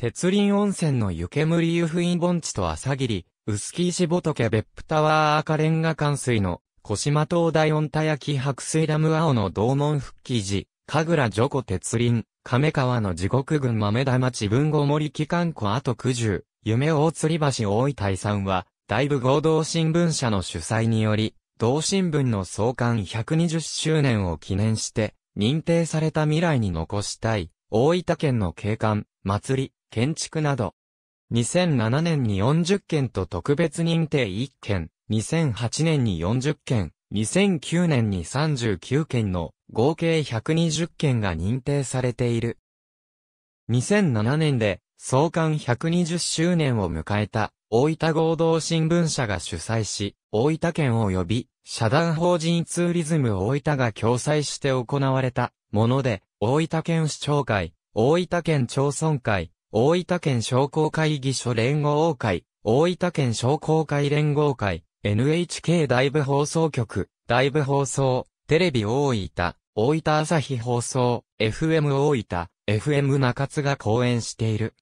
鉄林温泉の湯煙湯布院盆地と朝霧、薄木石仏別府タワー赤レンガ冠水の、小島東大温田焼白水ダム青の道門復帰時、神楽ョコ鉄林、亀川の地獄群豆田町文豪森機関庫と九十、夢大吊橋大井さんは、大部合同新聞社の主催により、同新聞の創刊120周年を記念して、認定された未来に残したい、大分県の景観、祭り、建築など。2007年に40件と特別認定1件、2008年に40件、2009年に39件の合計120件が認定されている。2007年で創刊120周年を迎えた大分合同新聞社が主催し、大分県及び社団法人ツーリズム大分が共催して行われたもので、大分県市長会、大分県町村会、大分県商工会議所連合会、大分県商工会連合会、NHK 大部放送局、大部放送、テレビ大分、大分朝日放送、FM 大分、FM 中津が講演している。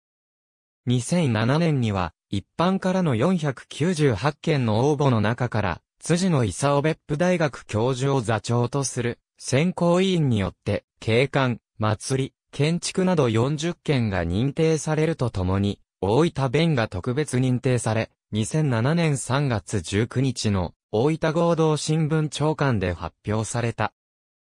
2007年には、一般からの498件の応募の中から、辻野勲別府大学教授を座長とする、選考委員によって、警官、祭り、建築など40件が認定されるとともに、大分弁が特別認定され、2007年3月19日の大分合同新聞長官で発表された。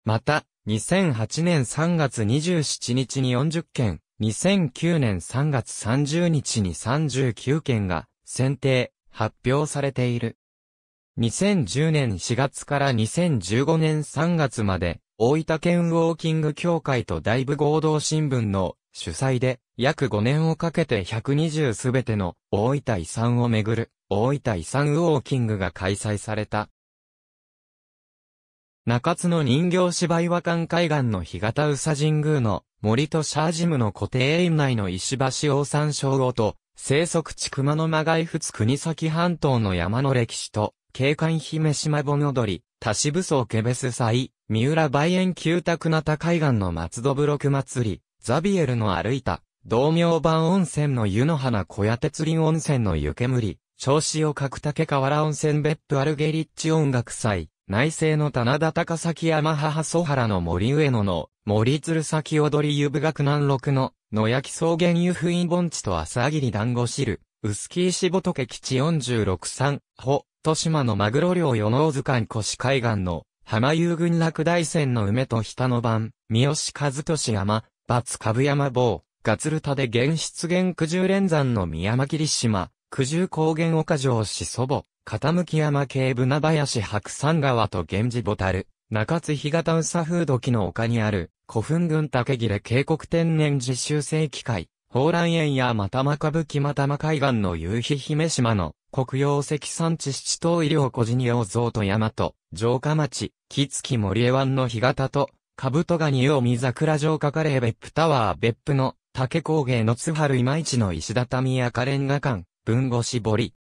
また、2008年3月27日に40件、2009年3月30日に39件が選定、発表されている。2010年4月から2015年3月まで大分県ウォーキング協会と大部合同新聞の主催で、約5年をかけて120すべての大分遺産をめぐる大分遺産ウォーキングが開催された。中津の人形芝居和館海岸の干潟宇佐神宮の森とシャージムの固定園内の石橋大山小号と生息地熊野間外仏国崎半島の山の歴史と景観姫島盆踊り、多子武装ケベス祭、三浦梅園旧宅なた海岸の松戸ブロック祭り、ザビエルの歩いた、道明版温泉の湯の花小屋鉄林温泉の湯煙、調子を角竹河原温泉別府アルゲリッチ音楽祭、内政の棚田高崎山母蘇原の森上野の、森鶴崎踊り湯部学南六の、野焼草原湯布院盆地と朝霧団子汁、薄木石仏基地46三、ほ、豊島のマグロ漁与能図鑑越海岸の、浜遊群落大山の梅と下の番、三好和俊山、罰株山坊、ガツルタで原出現九十連山の宮間霧島、九十高原岡城市祖母、傾山系船林白山川と源氏ボタル、中津干潟宇佐風土木の丘にある、古墳群竹切れ渓谷天然実習生機会、宝蘭園やまたま歌舞伎またま海岸の夕日姫島の国洋石山地七島医療小に王像と山と、城下町、木月森江湾の干潟と、カブトガニ桜城下カレー別府タワー別府の竹工芸の津春今市の石畳赤レンガ館、文後絞り。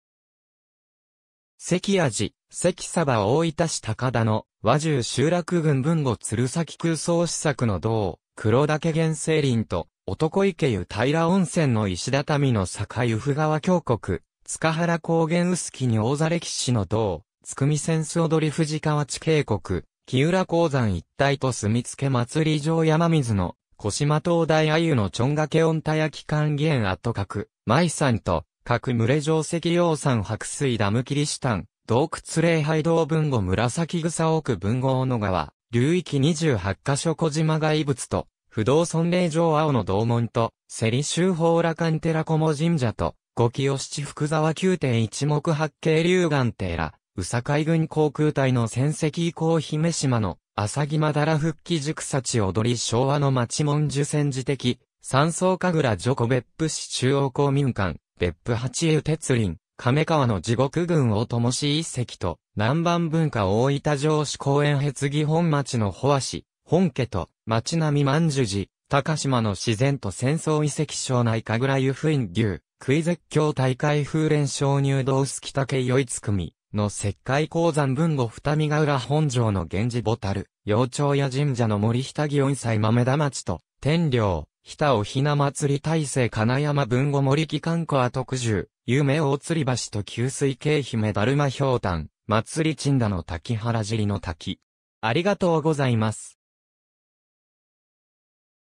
関味、関サバ大分市高田の和獣集落群文後鶴崎空想施策の道、黒岳原生林と、男池湯平温泉の石畳の境湯布川峡谷、塚原高原臼杵に大座歴史の道、つくみ扇子踊り藤川地渓谷、木浦鉱山一帯と住み付け祭り場山水の、小島灯台鮎のちょんがけ温帯焼き還元跡角、舞山と、各群れ城石洋山白水ダムキリシタン、洞窟礼拝道文後紫草奥文豪の川、流域28カ所小島が物と、不動尊霊城青の道門と、セリ州宝羅館寺小門神社と、五清七福沢9.1目八景龍岩寺、宇佐海軍航空隊の戦績以降姫島の、浅木まだら復帰塾幸ち踊り昭和の町文受戦時的、三層神楽ジョコ別府市中央公民館、別府八湯鉄林、亀川の地獄軍を灯し一石と、南蛮文化大分城市公園へ次本町の保和市、本家と、町並万寿寺、高島の自然と戦争遺跡省内神楽湯布院牛、クイゼッ大会風連鍾乳道スき家酔いつくみの石灰鉱山文後二見ヶ浦本城の源氏ボタル、幼鳥や神社の森下祇音祭豆田町と、天領、北おひな祭り大成金山文後森木観光特住、夢大吊り橋と給水景姫だるま氷炭、祭り鎮田の滝原尻の滝。ありがとうございます。